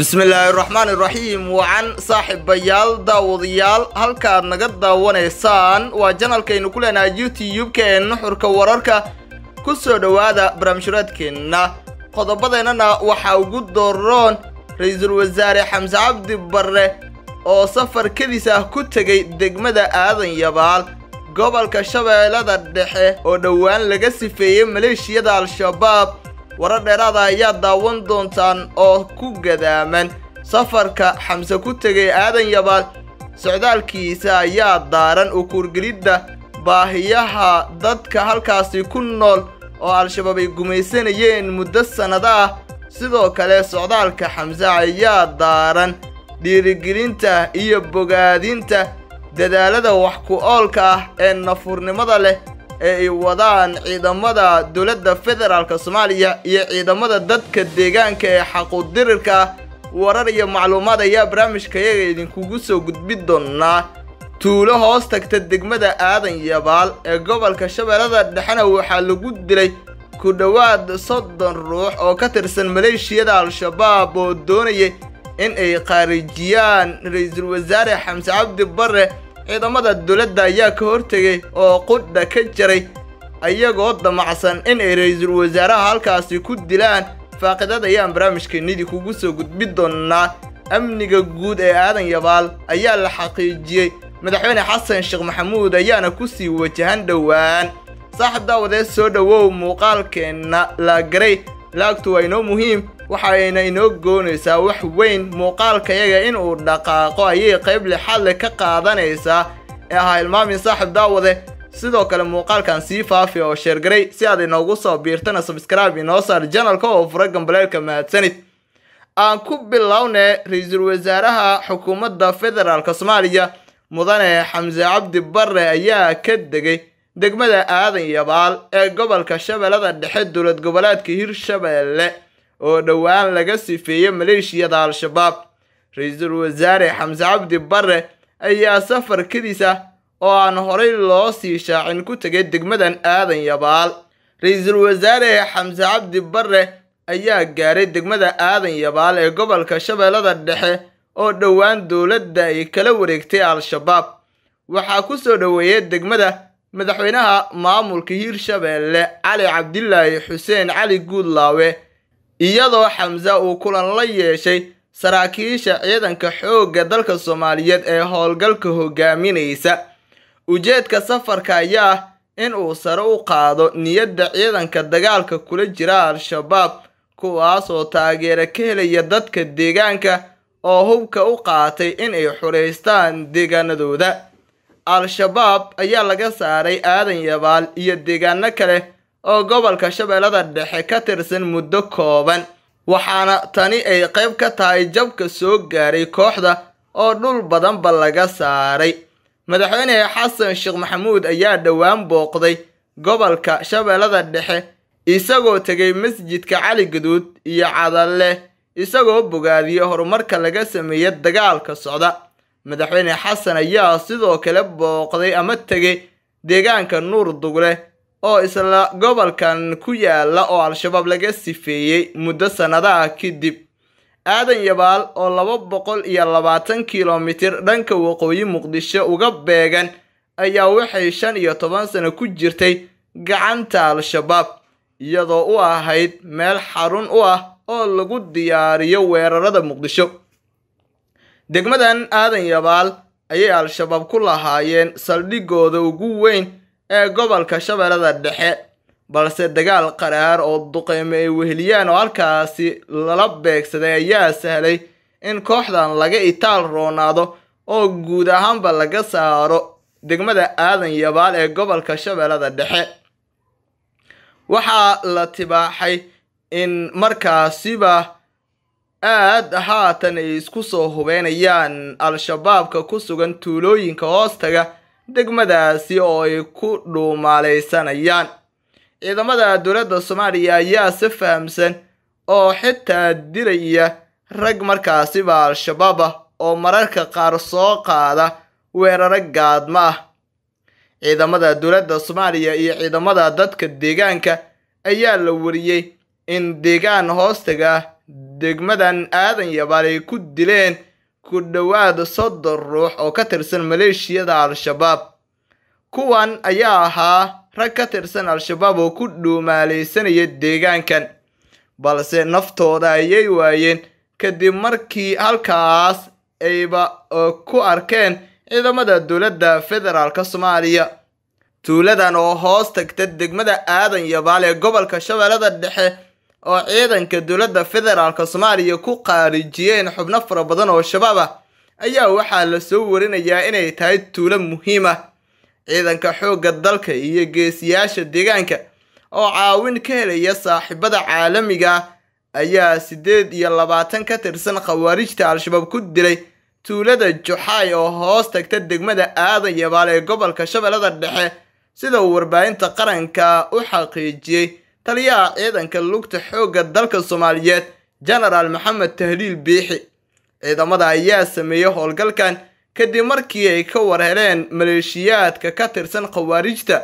bismillaahi raxmaan iraxiim wacan saaxiibayaal daawadayaal halka aad naga daawanaysaan waa janalkaynu ku leenahay youtube-keenna xurka wararka ku soo dhowaada barnaamijhuraadkeenna qodobadeennana waxaa ugu dooroon ra-iisul wasaare xamse cabdi barre oo safar kediis ah ku tegey degmada aadan yabaal gobolka shabeellada dhexe oo dhowaan laga sifeeyey maleeshiyada al-shabaab warar dheeraada ah ayaa daawan doontaan oo ku gadaaman safarka xamse ku tegay aadan yabaal socdaalkiisa ayaa daaran ukuurgelidda baahiyaha dadka halkaasi ku nool oo al-shabaab ay gumaysanayeen muddo sannada ah sidoo kale socdaalka xamse ayaa daaran dhiirigelinta iyo bogaadinta dadaalada wax ku oolka ah ee nafurnimada leh ee ay wadaan ciidamada dowladda federaalka soomaaliya iyo ciidamada dadka deegaanka ee xaquudirirka ah warar iyo macluumaad ayaa barnaamijka yaga idinkugu soo gudbin doonaa tuulo hoos tagta degmada aadan yabaal ee gobolka shabeellada dhexena waxaa lagu dilay ku dhowaad soddon ruux oo ka tirsan maleeshiyada al-shabaab oo doonayay in ay khaarijiyaan ra-iisul wasaare xamse cabdi barre ciidamada dowladda ayaa ka hortegay oo qudha ka jaray ayagoo damacsan inay ra-iisul wasaaraha halkaasi ku dilaan faaqidad ayaan barnaamijkeenidii kugu soo gudbi doonnaa amniga guud ee aadan yabaal ayaa la xaqiijiyey madaxweyne xasan sheekh maxamuud ayaana ku sii wajahan dhowaan saax daawadee soo dhowow muuqaalkeenna garay laagtu waa inoo muhiim waxayna inoo goonaysaa wax weyn muuqaalkayaga in uu dhaqaaqo ayay qayb lixadle ka qaadanaysaa ee ahaa hilmaamin saaxib daawade sidoo kale muuqaalkan sii faafi oo sheergaray si aad inoogu soo biirtana subscribe inoo saar janalka oo fura gambaleelka mahadsanid aan ku bilownay ra-iisul wasaaraha xukuumadda federaalka soomaaliya mudane xamse cabdi barre ayaa ka degay degmada aadan yabaal ee gobolka shabeellada dhexe dowlad goboleedka hirshabelle oo dhowaan laga sifeeyey maleeshiyada al-shabaab ra-iisul wasaare xamse cabdi barre ayaa safarkadiisa oo aan horay loo sii shaacin ku tegay degmadan aadan yabaal ra-iisul wasaare xamse cabdi barre ayaa gaaray degmada aadan yabaal ee gobolka shabeellada dhexe oo dhowaan dowladda ay kala wareegtay al-shabaab waxaa ku soo dhoweeyey degmada madaxweynaha maamulka hirshabeelle cali cabdilaahi xuseen cali guudlaawe iyadoo xamse uu kulan la yeeshay saraakiisha ciidanka xoogga dalka soomaaliyeed ee howlgalka hogaaminaysa ujeedka safarka ayaa ah in uu sare u qaado niyadda ciidanka dagaalka kula jira al-shabaab kuwaasoo taageera ka helaya dadka deegaanka oo hubka u qaatay inay xuraystaan deegaanadooda al-shabaab ayaa laga saaray aadan yabaal iyo deegaano kale oo gobolka shabeellada dhexe ka tirsan muddo kooban waxaana tani ay qayb ka tahay jabka soo gaaray kooxda oo dhul badanba laga saaray madaxweyne xasan sheekh maxamuud ayaa dhowaan booqday gobolka shabeellada dhexe isagoo tegay masjidka cali guduud iyo cadalle isagoo bogaadiya horumarka laga sameeya dagaalka socda madaxweyne xasan ayaa sidoo kale booqday ama tegay deegaanka nuur dugle oo isla gobolkan ku yaala oo al-shabaab laga sifeeyey muddo sannadaha kadib aadan yabaal oo laba boqol iyo labaatan kilomitir dhanka waqooyi muqdisho uga beegan ayaa waxay shan iyo toban sano ku jirtay gacanta al-shabaab iyadoo u ahayd meel xarun u ah oo lagu diyaariyo weerarada muqdisho degmadan aadan yabaal ayay al-shabaab ku lahaayeen saldhiggooda ugu weyn ee gobolka shabeellada dhexe balse dagaal qaraar oo duqeyme ay weheliyeen oo halkaasi lala beegsaday ayaa sahlay in kooxdan laga itaal roonaado oo guud ahaanba laga saaro degmada aadan yabaal ee gobolka shabeellada dhexe waxaa la tibaaxay in markaasiba aad haatan ay isku soo hubeynayaan al-shabaabka ku sugan tuulooyinka hoostaga degmadaasi oo ay e ku dhuumaalaysanayaan ciidamada dowladda soomaaliya ayaa si fahamsan oo xitaa dilaya rag markaasiba al-shabaab ah oo mararka qaar soo qaada weeraro gaadma ah ciidamada dowladda soomaaliya iyo ciidamada dadka deegaanka ayaa la wariyey in deegaan hoostaga degmadan aadan yabaal ay ku dileen ku dhowaada soddon ruux oo ka tirsan maleeshiyada al-shabaab kuwan ayaa ahaa rag ka tirsan al-shabaab oo ku dhuumaalaysanaya deegaankan balse naftooda ayay waayeen kadib markii halkaas ayba ku arkeen ciidamada dowladda federaalka soomaaliya tuuladan oo hoos tagta degmada aadan yabaal ee gobolka shabeellada dhexe oo ciidanka dowladda federaalka soomaaliya ku qaarijiyeen xubno fara badan oo shabaab ah ayaa waxaa la soo warinayaa inay tahay tuulo muhiim ah ciidanka xoogga dalka iyo geesiyaasha deegaanka oo caawin ka helaya saaxiibada caalamiga ah, ayaa siddeed iyo labaatan ka tirsan khawaarijta al-shabaab ku dilay tuulada juxaay oo hoos tagta degmada aadan yabaal ee gobolka shabeellada dhexe sida warbaahinta qaranka u xaqiijiyey taliyaha ciidanka lugta xoogga dalka soomaaliyeed jenaraal maxamed tahliil biixi ciidamada ayaa sameeyey howlgalkan kadib markii ay ka war heleen maleeshiyaadka ka tirsan khawaarijta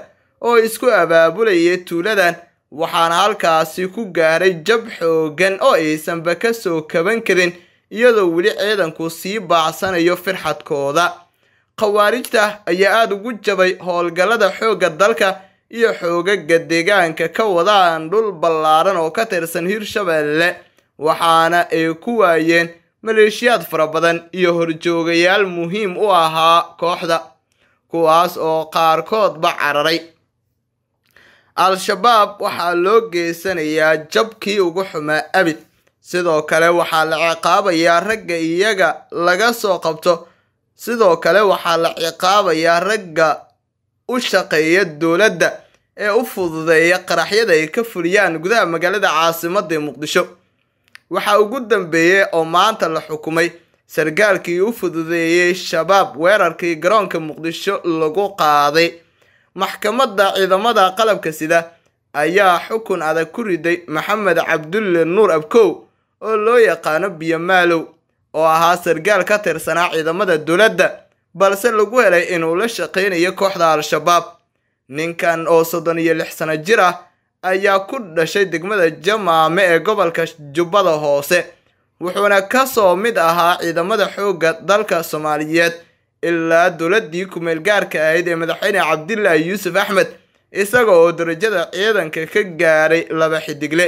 oo isku abaabulayay tuuladan waxaana halkaasi ku gaaray jab xooggan oo aysanba ka soo kaban karin iyadoo weli ciidanku sii baacsanayo firxadkooda khawaarijta ayaa aada ugu jabay howlgallada xoogga dalka iyo xoogagga deegaanka ka wadaan dhul ballaaran oo ka tirsan hirshabeelle waxaana ay ku waayeen maleeshiyaad fara badan iyo horjoogayaal muhiim u ahaa kooxda kuwaas oo qaarkoodba cararay al-shabaab waxaa loo geysanayaa jabkii ugu xumaa abid sidoo kale waxaa la ciqaabayaa ragga iyaga laga soo qabto sidoo kale waxaa la ciqaabayaa ragga u shaqeeya dowladda ee u fududeeya qaraxyada ay ka fuliyaan gudaha magaalada caasimadda muqdisho waxaa ugu dambeeyey oo maanta la xukumay sargaalkii u fududeeyey shabaab weerarkii garoonka muqdisho lagu qaaday maxkamadda ciidamada qalabka sida ayaa xukun adag ku riday maxamed cabdulle nuur abkow oo loo yaqaano biyo maalow oo ahaa sargaal ka tirsanaa ciidamada dowladda balse lagu helay inuu la shaqaynayo kooxda al-shabaab ninkan oo soddon iyo lix sano jir ah ayaa ku dhashay degmada jamaame ee gobolka jubbada hoose wuxuuna ka soo mid ahaa ciidamada xoogga dalka soomaaliyeed ilaa dowladdii kumeelgaarka ahayd ee madaxweyne cabdilaahi yuusuf axmed isaga oo darajada ciidanka ka gaaray laba xidigle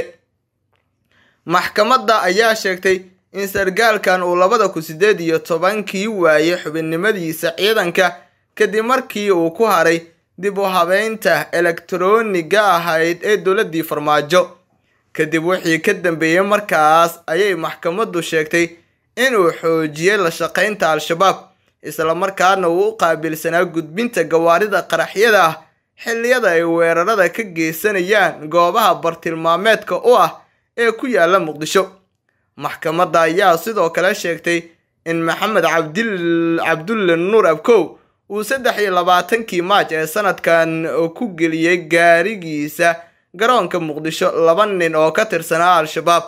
maxkamadda ayaa sheegtay in sargaalkan uu labada kun sideed iyo tobankii waayey xubinnimadiisa ciidanka kadib markii uu ku haray dib u habeynta elektroniga ahayd ee dowladdii farmaajo kadib wixii ka dambeeyey markaas ayay maxkamaddu sheegtay inuu xoojiyey la shaqaynta al-shabaab islamarkaana uu u qaabilsanaa gudbinta gawaarida qaraxyada ah xilliyada ay weerarada ka geysanayaan goobaha bartilmaameedka u ah ee ku yaalla muqdisho maxkamadda ayaa sidoo kale sheegtay in maxamed cabdulle nuur abkow uu saddex iyo labaatankii maaj ee sanadkan ku geliyey gaarigiisa garoonka muqdisho laba nin oo ka tirsanaa al-shabaab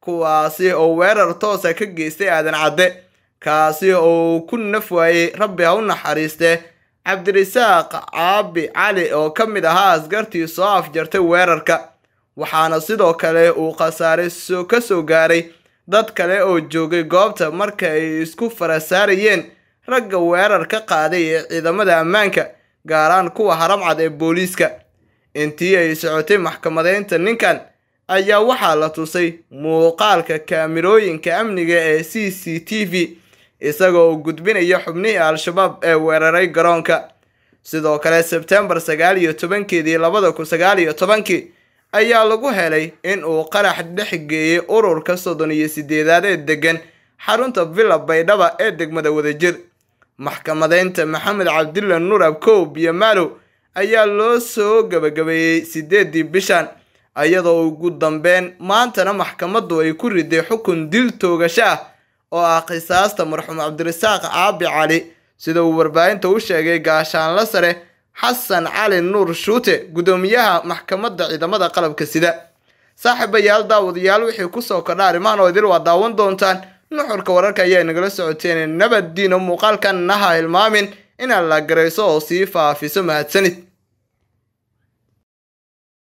kuwaasi oo weerar toosa ah ka geystay aadan cadde kaasi oo ku naf waayey rabbi ha u naxariiste cabdirasaaq caabi cali oo ka mid ahaa askartii soo afjartay weerarka waxaana sidoo kale uu khasaare ka soo gaaray dad kale oo joogay goobta marka ay isku farasaarayeen ragga weerar ka qaaday ee ciidamada ammaanka gaaraan kuwa harabcad ee booliiska intii ay socotay maxkamadeynta ninkan ayaa waxaa la tusay muuqaalka kaamirooyinka amniga ee c c t v isagoo gudbinaya xubnihii al-shabaab ee weeraray garoonka sidoo kale sebteembar sagaaliyo tobankeedii labada kun sagaal tobankii ayaa lagu helay in uu qarax dhex geeyey ururka soddon iyo sideedaad ee deggan xarunta villa baydhaba ee degmada wadajir maxkamadeynta maxamed cabdilla nurab koob iyo maalow ayaa loo soo gabagabeeyey siddeeddii bishan iyadoo ugu dambeen maantana maxkamaddu ay ku riday xukun dil toogasho ah oo ah qisaasta marxuum cabdirasaaq caabi cali sida uu warbaahinta u sheegay gaashaanla sare xasan cali nuur shuute gudoomiyaha maxkamadda ciidamada qalabka sida saaxiibayaal daawadayaal wixii soo kordha arrimahan oo idil waa daawan doontaan nuxurka wararka ayaa nagala socoteen nabaddiino naha hilmaamin inaan la garayso oo sii faafiso mahadsanid